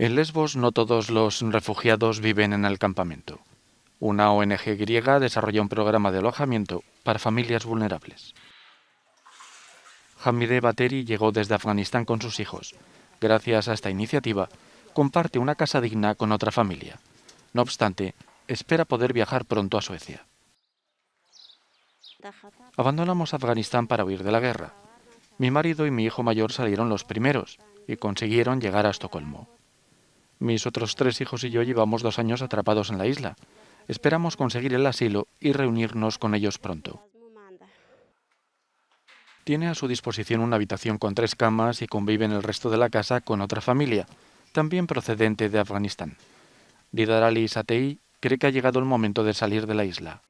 En Lesbos no todos los refugiados viven en el campamento. Una ONG griega desarrolla un programa de alojamiento para familias vulnerables. Hamide Bateri llegó desde Afganistán con sus hijos. Gracias a esta iniciativa, comparte una casa digna con otra familia. No obstante, espera poder viajar pronto a Suecia. Abandonamos Afganistán para huir de la guerra. Mi marido y mi hijo mayor salieron los primeros y consiguieron llegar a Estocolmo. Mis otros tres hijos y yo llevamos dos años atrapados en la isla. Esperamos conseguir el asilo y reunirnos con ellos pronto. Tiene a su disposición una habitación con tres camas y convive en el resto de la casa con otra familia, también procedente de Afganistán. Didar Ali Satei cree que ha llegado el momento de salir de la isla.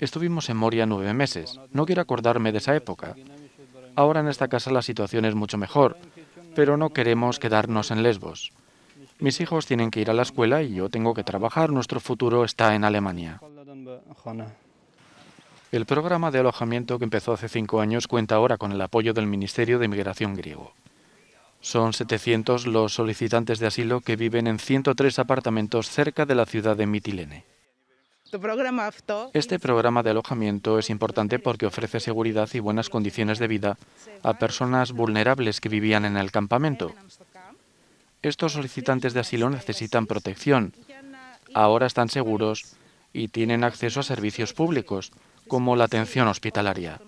Estuvimos en Moria nueve meses. No quiero acordarme de esa época. Ahora en esta casa la situación es mucho mejor, pero no queremos quedarnos en Lesbos. Mis hijos tienen que ir a la escuela y yo tengo que trabajar. Nuestro futuro está en Alemania. El programa de alojamiento que empezó hace cinco años cuenta ahora con el apoyo del Ministerio de Inmigración griego. Son 700 los solicitantes de asilo que viven en 103 apartamentos cerca de la ciudad de Mitilene. Este programa de alojamiento es importante porque ofrece seguridad y buenas condiciones de vida a personas vulnerables que vivían en el campamento. Estos solicitantes de asilo necesitan protección. Ahora están seguros y tienen acceso a servicios públicos, como la atención hospitalaria.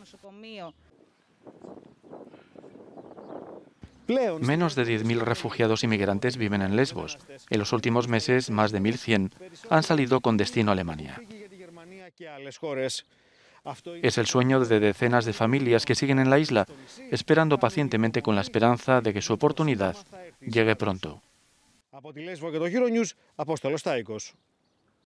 Menos de 10.000 refugiados inmigrantes viven en Lesbos. En los últimos meses, más de 1.100 han salido con destino a Alemania. Es el sueño de decenas de familias que siguen en la isla, esperando pacientemente con la esperanza de que su oportunidad llegue pronto.